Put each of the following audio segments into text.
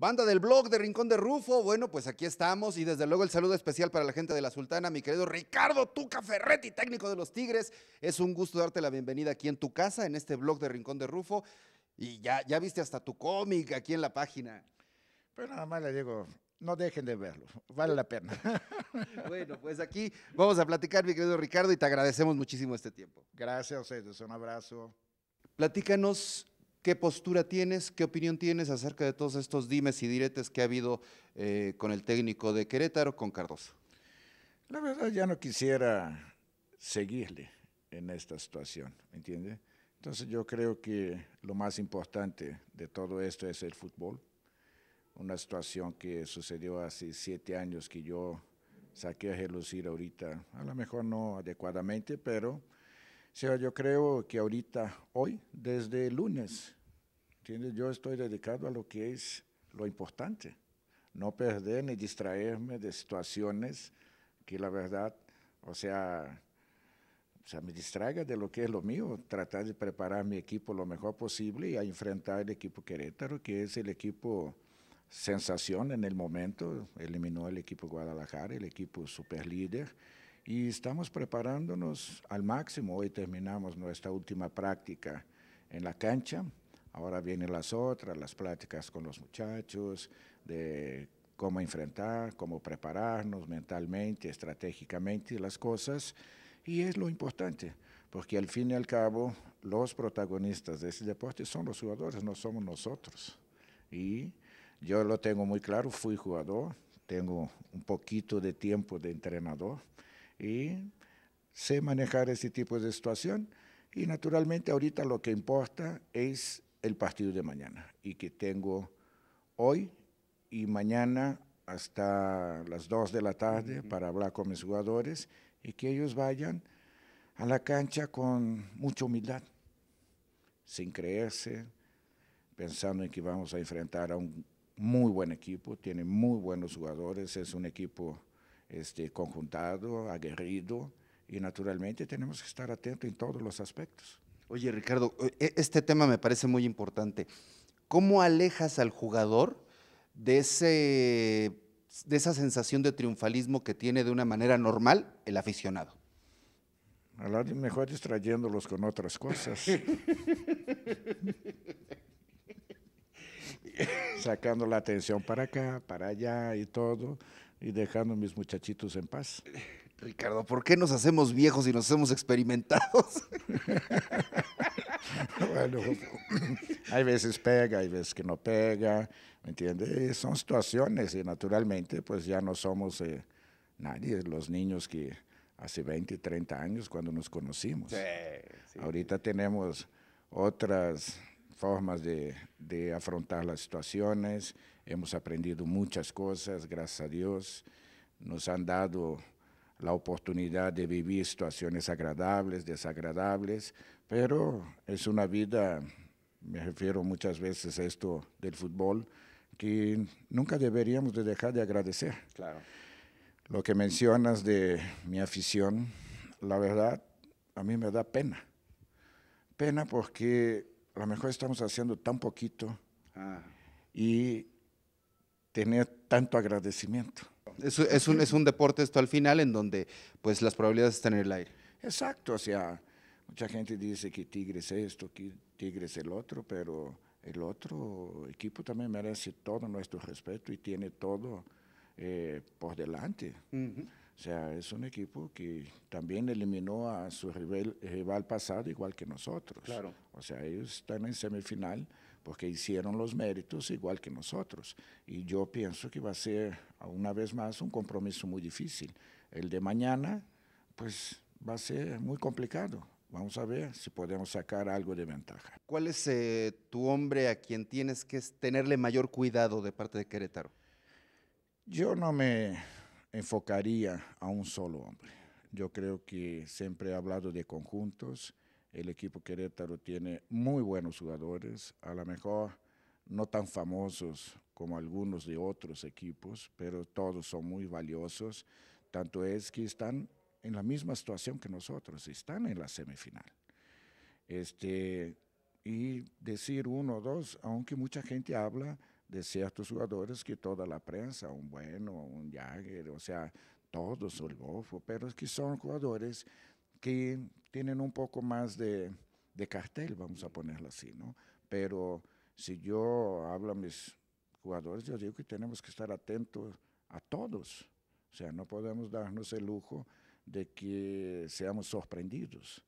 Banda del blog de Rincón de Rufo, bueno, pues aquí estamos y desde luego el saludo especial para la gente de la Sultana, mi querido Ricardo Tuca Ferretti, técnico de los Tigres. Es un gusto darte la bienvenida aquí en tu casa, en este blog de Rincón de Rufo. Y ya, ya viste hasta tu cómic aquí en la página. Pero nada más le digo, no dejen de verlo, vale la pena. bueno, pues aquí vamos a platicar, mi querido Ricardo, y te agradecemos muchísimo este tiempo. Gracias a un abrazo. Platícanos ¿Qué postura tienes? ¿Qué opinión tienes acerca de todos estos dimes y diretes que ha habido eh, con el técnico de Querétaro, con Cardoso? La verdad, ya no quisiera seguirle en esta situación, ¿me entiende? Entonces yo creo que lo más importante de todo esto es el fútbol. Una situación que sucedió hace siete años que yo saqué a relucir ahorita, a lo mejor no adecuadamente, pero yo creo que ahorita, hoy, desde el lunes, ¿entiendes? yo estoy dedicado a lo que es lo importante, no perder ni distraerme de situaciones que la verdad, o sea, o sea, me distraiga de lo que es lo mío, tratar de preparar mi equipo lo mejor posible y a enfrentar el equipo Querétaro, que es el equipo sensación en el momento, eliminó el equipo Guadalajara, el equipo super líder y estamos preparándonos al máximo. Hoy terminamos nuestra última práctica en la cancha, ahora vienen las otras, las pláticas con los muchachos, de cómo enfrentar, cómo prepararnos mentalmente, estratégicamente las cosas, y es lo importante, porque al fin y al cabo los protagonistas de ese deporte son los jugadores, no somos nosotros. Y yo lo tengo muy claro, fui jugador, tengo un poquito de tiempo de entrenador, y sé manejar ese tipo de situación y naturalmente ahorita lo que importa es el partido de mañana y que tengo hoy y mañana hasta las 2 de la tarde para hablar con mis jugadores y que ellos vayan a la cancha con mucha humildad, sin creerse, pensando en que vamos a enfrentar a un muy buen equipo, tiene muy buenos jugadores, es un equipo este, conjuntado, aguerrido, y naturalmente tenemos que estar atentos en todos los aspectos. Oye, Ricardo, eh, eh, este tema me parece muy importante. ¿Cómo alejas al jugador de, ese, de esa sensación de triunfalismo que tiene de una manera normal el aficionado? A lo mejor distrayéndolos con otras cosas. Sacando la atención para acá, para allá y todo y dejando a mis muchachitos en paz. Ricardo, ¿por qué nos hacemos viejos y nos hacemos experimentados? bueno, hay veces pega, hay veces que no pega, ¿me entiendes? Eh, son situaciones y naturalmente pues ya no somos eh, nadie, los niños que hace 20, 30 años cuando nos conocimos. Ahorita tenemos otras formas de, de, afrontar las situaciones. Hemos aprendido muchas cosas, gracias a Dios. Nos han dado la oportunidad de vivir situaciones agradables, desagradables, pero es una vida, me refiero muchas veces a esto del fútbol, que nunca deberíamos de dejar de agradecer. Claro. Lo que mencionas de mi afición, la verdad, a mí me da pena. Pena porque a lo mejor estamos haciendo tan poquito ah. y tener tanto agradecimiento. Es, un, es un deporte esto al final en donde pues las probabilidades están en el aire. Exacto, o sea, mucha gente dice que Tigres es esto, que Tigres es el otro, pero el otro equipo también merece todo nuestro respeto y tiene todo eh, por delante. O sea, es un equipo que también eliminó a su rival, pasado igual que nosotros. Claro. O sea, ellos están en semifinal porque hicieron los méritos igual que nosotros. Y yo pienso que va a ser, una vez más, un compromiso muy difícil. El de mañana, pues va a ser muy complicado. Vamos a ver si podemos sacar algo de ventaja. ¿Cuál es eh, tu hombre a quien tienes que tenerle mayor cuidado de parte de Querétaro? Yo no me enfocaría a un solo hombre. Yo creo que siempre he hablado de conjuntos. El equipo Querétaro tiene muy buenos jugadores, a lo mejor no tan famosos como algunos de otros equipos, pero todos son muy valiosos. Tanto es que están en la misma situación que nosotros, están en la semifinal. Este, y decir uno o dos, aunque mucha gente habla de ciertos jugadores que toda la prensa, un bueno, un Jagger, o sea, todos, el Golfo, pero es que son jugadores que tienen un poco más de, de cartel, vamos a ponerlo así, ¿no? Pero si yo hablo a mis jugadores, yo digo que tenemos que estar atentos a todos, o sea, no podemos darnos el lujo de que seamos sorprendidos.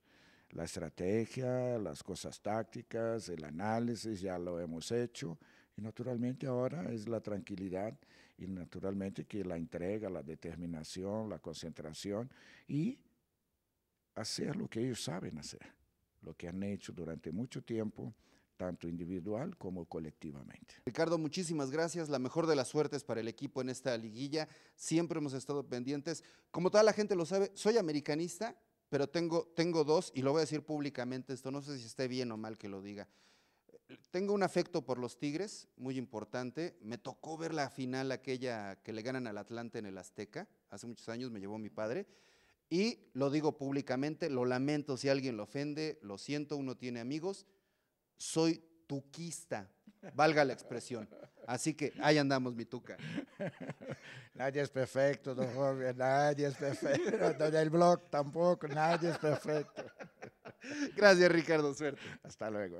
La estrategia, las cosas tácticas, el análisis, ya lo hemos hecho, y naturalmente ahora es la tranquilidad y naturalmente que la entrega, la determinación, la concentración y hacer lo que ellos saben hacer, lo que han hecho durante mucho tiempo, tanto individual como colectivamente. Ricardo, muchísimas gracias. La mejor de las suertes para el equipo en esta liguilla. Siempre hemos estado pendientes. Como toda la gente lo sabe, soy americanista, pero tengo, tengo dos y lo voy a decir públicamente esto. No sé si esté bien o mal que lo diga tengo un afecto por los Tigres, muy importante. Me tocó ver la final aquella que le ganan al Atlante en el Azteca. Hace muchos años me llevó mi padre. Y lo digo públicamente, lo lamento si alguien lo ofende, lo siento, uno tiene amigos. Soy tuquista, valga la expresión. Así que ahí andamos, mi tuca. Nadie es perfecto, don Jorge, nadie es perfecto. Don El Blog tampoco, nadie es perfecto. Gracias, Ricardo, suerte. Hasta luego.